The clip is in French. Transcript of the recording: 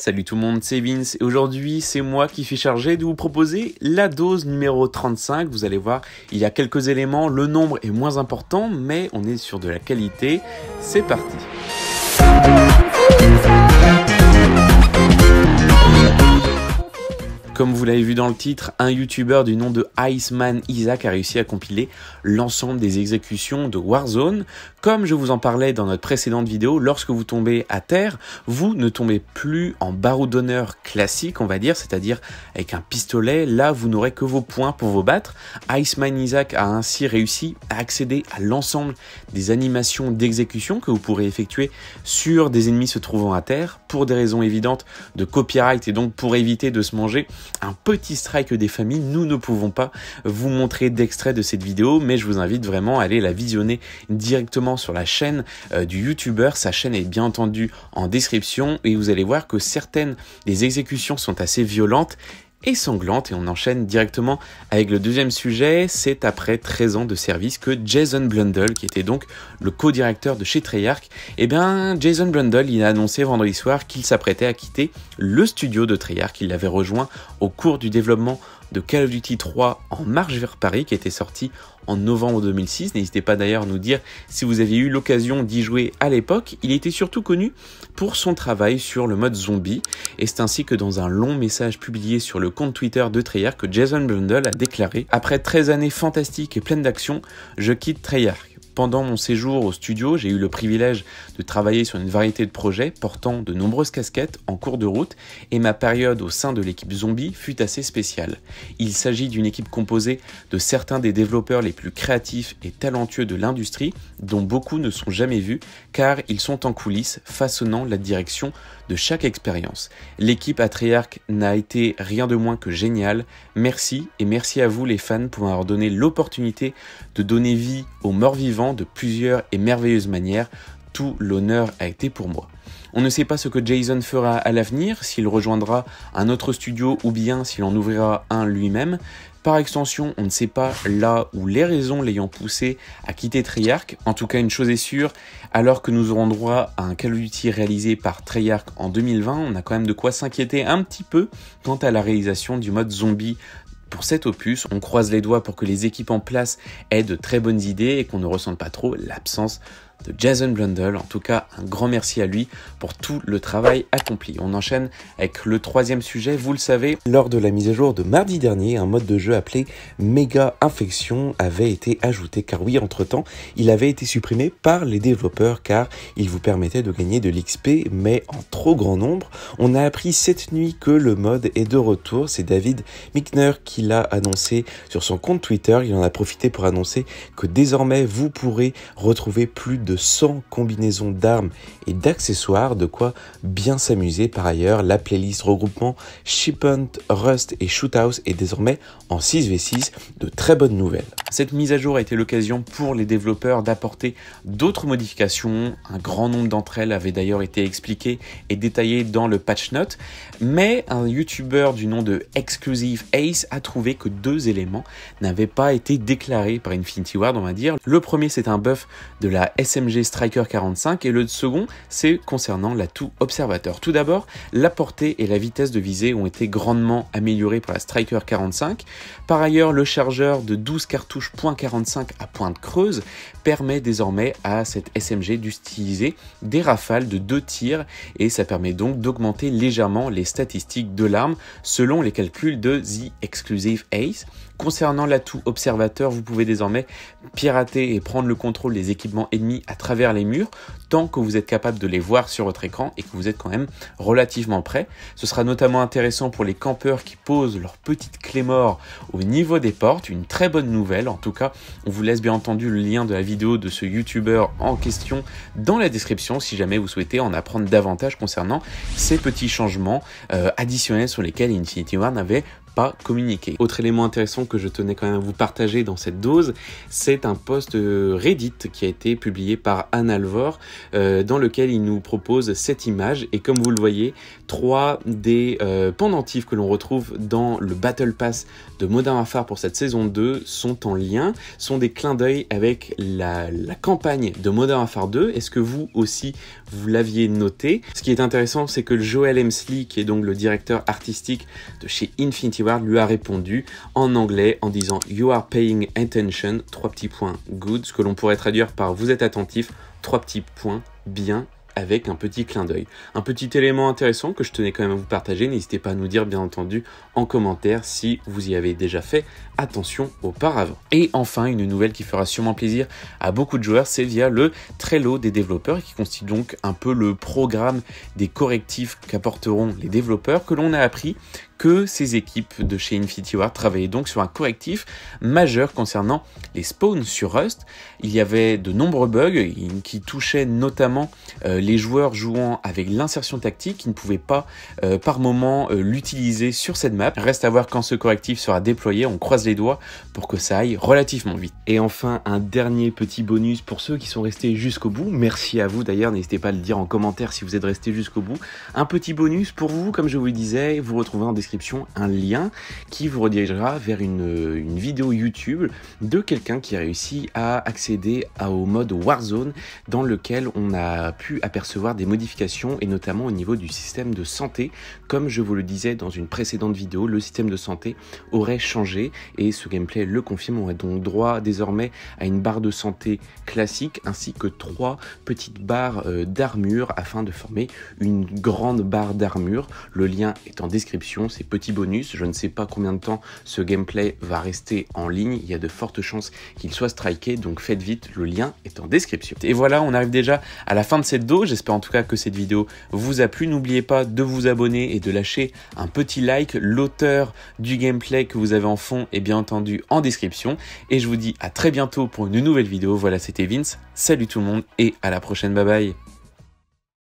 Salut tout le monde, c'est Vince et aujourd'hui c'est moi qui suis chargé de vous proposer la dose numéro 35. Vous allez voir, il y a quelques éléments, le nombre est moins important mais on est sur de la qualité. C'est parti Comme vous l'avez vu dans le titre, un youtubeur du nom de Iceman Isaac a réussi à compiler l'ensemble des exécutions de Warzone. Comme je vous en parlais dans notre précédente vidéo, lorsque vous tombez à terre, vous ne tombez plus en barreau d'honneur classique, on va dire, c'est-à-dire avec un pistolet. Là, vous n'aurez que vos points pour vous battre. Iceman Isaac a ainsi réussi à accéder à l'ensemble des animations d'exécution que vous pourrez effectuer sur des ennemis se trouvant à terre pour des raisons évidentes de copyright et donc pour éviter de se manger un petit strike des familles. Nous ne pouvons pas vous montrer d'extrait de cette vidéo, mais je vous invite vraiment à aller la visionner directement sur la chaîne euh, du youtubeur. Sa chaîne est bien entendu en description et vous allez voir que certaines des exécutions sont assez violentes et sanglante. Et on enchaîne directement avec le deuxième sujet. C'est après 13 ans de service que Jason Blundell, qui était donc le co-directeur de chez Treyarch, eh bien, Jason Blundell, il a annoncé vendredi soir qu'il s'apprêtait à quitter le studio de Treyarch. Il l'avait rejoint au cours du développement de Call of Duty 3 en marche vers Paris qui était sorti en novembre 2006. N'hésitez pas d'ailleurs à nous dire si vous aviez eu l'occasion d'y jouer à l'époque. Il était surtout connu pour son travail sur le mode zombie et c'est ainsi que dans un long message publié sur le compte Twitter de Treyarch que Jason Blundell a déclaré « Après 13 années fantastiques et pleines d'action, je quitte Treyarch. Pendant mon séjour au studio, j'ai eu le privilège de travailler sur une variété de projets portant de nombreuses casquettes en cours de route et ma période au sein de l'équipe zombie fut assez spéciale. Il s'agit d'une équipe composée de certains des développeurs les plus créatifs et talentueux de l'industrie, dont beaucoup ne sont jamais vus, car ils sont en coulisses, façonnant la direction de chaque expérience. L'équipe à n'a été rien de moins que géniale. Merci et merci à vous les fans pour avoir donné l'opportunité de donner vie aux morts vivants de plusieurs et merveilleuses manières tout l'honneur a été pour moi. On ne sait pas ce que Jason fera à l'avenir, s'il rejoindra un autre studio ou bien s'il en ouvrira un lui-même. Par extension, on ne sait pas là où les raisons l'ayant poussé à quitter Treyarch. En tout cas, une chose est sûre, alors que nous aurons droit à un Call of Duty réalisé par Treyarch en 2020, on a quand même de quoi s'inquiéter un petit peu quant à la réalisation du mode zombie pour cet opus, on croise les doigts pour que les équipes en place aient de très bonnes idées et qu'on ne ressente pas trop l'absence de Jason Blundell. En tout cas, un grand merci à lui pour tout le travail accompli. On enchaîne avec le troisième sujet. Vous le savez, lors de la mise à jour de mardi dernier, un mode de jeu appelé Mega Infection avait été ajouté. Car oui, entre-temps, il avait été supprimé par les développeurs car il vous permettait de gagner de l'XP, mais en trop grand nombre. On a appris cette nuit que le mode est de retour. C'est David Mickner qui l'a annoncé sur son compte Twitter. Il en a profité pour annoncer que désormais, vous pourrez retrouver plus de de 100 combinaisons d'armes et d'accessoires, de quoi bien s'amuser. Par ailleurs, la playlist regroupement Hunt, Rust et Shoothouse est désormais en 6v6, de très bonnes nouvelles. Cette mise à jour a été l'occasion pour les développeurs d'apporter d'autres modifications. Un grand nombre d'entre elles avaient d'ailleurs été expliquées et détaillées dans le patch note. Mais un YouTuber du nom de Exclusive Ace a trouvé que deux éléments n'avaient pas été déclarés par Infinity Ward, on va dire. Le premier, c'est un buff de la SMG Striker 45 et le second, c'est concernant la toux observateur. Tout d'abord, la portée et la vitesse de visée ont été grandement améliorées par la Striker 45. Par ailleurs, le chargeur de 12 cartouches Point .45 à pointe creuse permet désormais à cette SMG d'utiliser des rafales de deux tirs et ça permet donc d'augmenter légèrement les statistiques de l'arme selon les calculs de The Exclusive Ace. Concernant l'atout observateur, vous pouvez désormais pirater et prendre le contrôle des équipements ennemis à travers les murs tant que vous êtes capable de les voir sur votre écran et que vous êtes quand même relativement près. Ce sera notamment intéressant pour les campeurs qui posent leur petite clé mort au niveau des portes, une très bonne nouvelle en tout cas, on vous laisse bien entendu le lien de la vidéo de ce youtubeur en question dans la description si jamais vous souhaitez en apprendre davantage concernant ces petits changements euh, additionnels sur lesquels Infinity War n'avait communiquer. Autre élément intéressant que je tenais quand même à vous partager dans cette dose, c'est un post euh, Reddit qui a été publié par Anne Alvor, euh, dans lequel il nous propose cette image, et comme vous le voyez, trois des euh, pendentifs que l'on retrouve dans le Battle Pass de Modern Warfare pour cette saison 2 sont en lien, sont des clins d'œil avec la, campagne de Modern Warfare 2. Est-ce que vous aussi, vous l'aviez noté Ce qui est intéressant, c'est que Joel Hemsley, qui est donc le directeur artistique de chez Infinity War, lui a répondu en anglais en disant You are paying attention, trois petits points, good, ce que l'on pourrait traduire par Vous êtes attentif, trois petits points, bien, un petit clin d'œil. Un petit élément intéressant que je tenais quand même à vous partager, n'hésitez pas à nous dire bien entendu en commentaire si vous y avez déjà fait attention auparavant. Et enfin, une nouvelle qui fera sûrement plaisir à beaucoup de joueurs, c'est via le Trello des développeurs qui constitue donc un peu le programme des correctifs qu'apporteront les développeurs que l'on a appris que ces équipes de chez Infinity War travaillaient donc sur un correctif majeur concernant les spawns sur Rust. Il y avait de nombreux bugs qui touchaient notamment euh, les joueurs jouant avec l'insertion tactique qui ne pouvaient pas euh, par moment euh, l'utiliser sur cette map. Reste à voir quand ce correctif sera déployé, on croise les doigts pour que ça aille relativement vite. Et enfin, un dernier petit bonus pour ceux qui sont restés jusqu'au bout. Merci à vous d'ailleurs, n'hésitez pas à le dire en commentaire si vous êtes resté jusqu'au bout. Un petit bonus pour vous, comme je vous le disais, vous retrouvez en description un lien qui vous redirigera vers euh, une, vidéo YouTube de quelqu'un qui a réussi à accéder au mode Warzone dans lequel on a pu apercevoir recevoir des modifications et notamment au niveau du système de santé. Comme je vous le disais dans une précédente vidéo, le système de santé aurait changé et ce gameplay le confirme. On aurait donc droit désormais à une barre de santé classique ainsi que trois petites barres euh, d'armure afin de former une grande barre d'armure. Le lien est en description, c'est petit bonus. Je ne sais pas combien de temps ce gameplay va rester en ligne. Il y a de fortes chances qu'il soit striké, donc faites vite, le lien est en description. Et voilà, on arrive déjà à la fin de cette dose J'espère en tout cas que cette vidéo vous a plu. N'oubliez pas de vous abonner et de lâcher un petit like. L'auteur du gameplay que vous avez en fond est bien entendu en description. Et je vous dis à très bientôt pour une nouvelle vidéo. Voilà, c'était Vince. Salut tout le monde et à la prochaine. Bye bye.